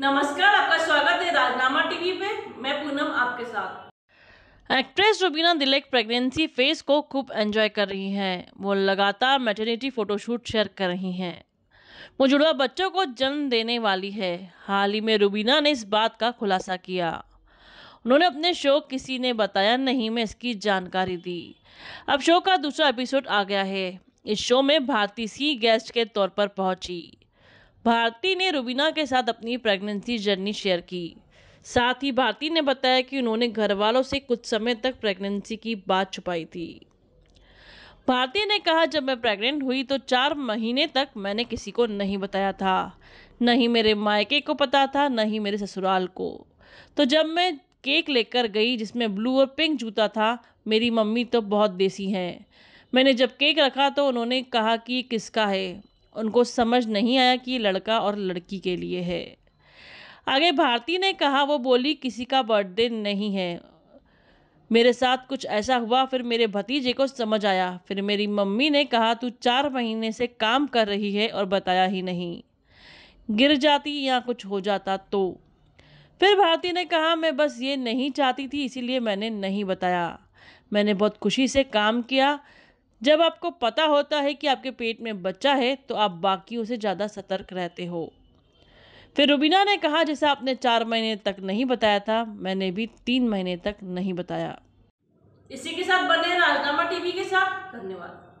नमस्कार आपका स्वागत है राजनामा टीवी पे मैं पूनम आपके साथ actress Rubina Dilaik pregnancy phase को खूब एंजॉय कर रही हैं वो लगातार मेटर्निटी फोटोशूट शेयर कर रही हैं वो जुड़वा बच्चों को जन्म देने वाली है हाल ही में रुबीना ने इस बात का खुलासा किया उन्होंने अपने शो किसी ने बताया नहीं में इसकी जानकारी दी अब शो का दूसरा एपिसोड आ गया है इस शो में भारती सी गेस्ट के तौर पर पहुंची भारती ने रुबीना के साथ अपनी प्रेगनेंसी जर्नी शेयर की साथ ही भारती ने बताया कि उन्होंने घर वालों से कुछ समय तक प्रेगनेंसी की बात छुपाई थी भारती ने कहा जब मैं प्रेग्नेंट हुई तो चार महीने तक मैंने किसी को नहीं बताया था न ही मेरे मायके को पता था न ही मेरे ससुराल को तो जब मैं केक लेकर गई जिसमें ब्लू और पिंक जूता था मेरी मम्मी तो बहुत देसी हैं मैंने जब केक रखा तो उन्होंने कहा कि किसका है उनको समझ नहीं आया कि लड़का और लड़की के लिए है आगे भारती ने कहा वो बोली किसी का बर्थडे नहीं है मेरे साथ कुछ ऐसा हुआ फिर मेरे भतीजे को समझ आया फिर मेरी मम्मी ने कहा तू चार महीने से काम कर रही है और बताया ही नहीं गिर जाती या कुछ हो जाता तो फिर भारती ने कहा मैं बस ये नहीं चाहती थी इसीलिए मैंने नहीं बताया मैंने बहुत खुशी से काम किया जब आपको पता होता है कि आपके पेट में बच्चा है तो आप बाकी से ज़्यादा सतर्क रहते हो फिर रुबीना ने कहा जैसे आपने चार महीने तक नहीं बताया था मैंने भी तीन महीने तक नहीं बताया इसी के साथ बने राजनामा टीवी के साथ धन्यवाद